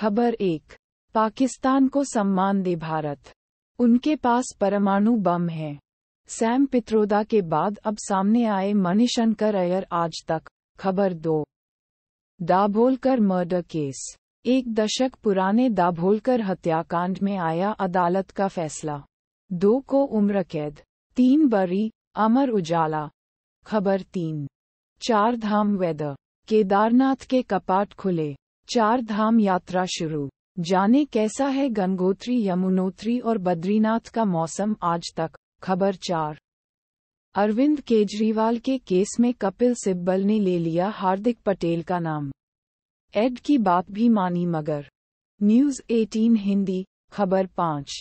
खबर एक पाकिस्तान को सम्मान दे भारत उनके पास परमाणु बम है सैम पित्रोदा के बाद अब सामने आए मणिशंकर अयर आज तक खबर दो दाभोलकर मर्डर केस एक दशक पुराने दाभोलकर हत्याकांड में आया अदालत का फैसला दो को उम्र कैद तीन बरी अमर उजाला खबर तीन चार धाम वेदर केदारनाथ के कपाट खुले चार धाम यात्रा शुरू जाने कैसा है गंगोत्री यमुनोत्री और बद्रीनाथ का मौसम आज तक खबर चार अरविंद केजरीवाल के केस में कपिल सिब्बल ने ले लिया हार्दिक पटेल का नाम एड की बात भी मानी मगर न्यूज 18 हिंदी खबर पांच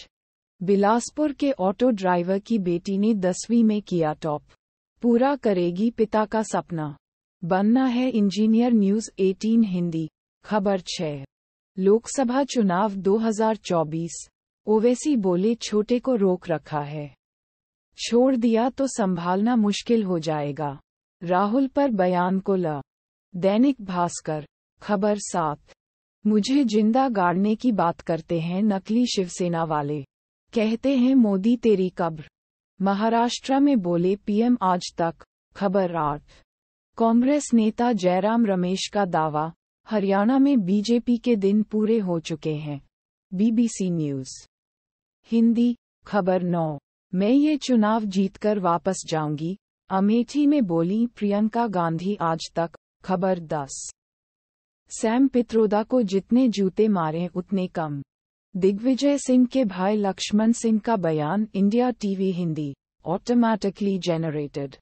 बिलासपुर के ऑटो ड्राइवर की बेटी ने दसवीं में किया टॉप पूरा करेगी पिता का सपना बनना है इंजीनियर न्यूज 18 हिंदी खबर छः लोकसभा चुनाव 2024 ओवैसी बोले छोटे को रोक रखा है छोड़ दिया तो संभालना मुश्किल हो जाएगा राहुल पर बयान को ल दैनिक भास्कर खबर सात मुझे जिंदा गाड़ने की बात करते हैं नकली शिवसेना वाले कहते हैं मोदी तेरी कब्र महाराष्ट्र में बोले पीएम आज तक खबर आठ कांग्रेस नेता जयराम रमेश का दावा हरियाणा में बीजेपी के दिन पूरे हो चुके हैं बीबीसी न्यूज हिंदी खबर नौ मैं ये चुनाव जीतकर वापस जाऊंगी अमेठी में बोली प्रियंका गांधी आज तक खबर दस सैम पित्रोदा को जितने जूते मारे उतने कम दिग्विजय सिंह के भाई लक्ष्मण सिंह का बयान India TV Hindi automatically generated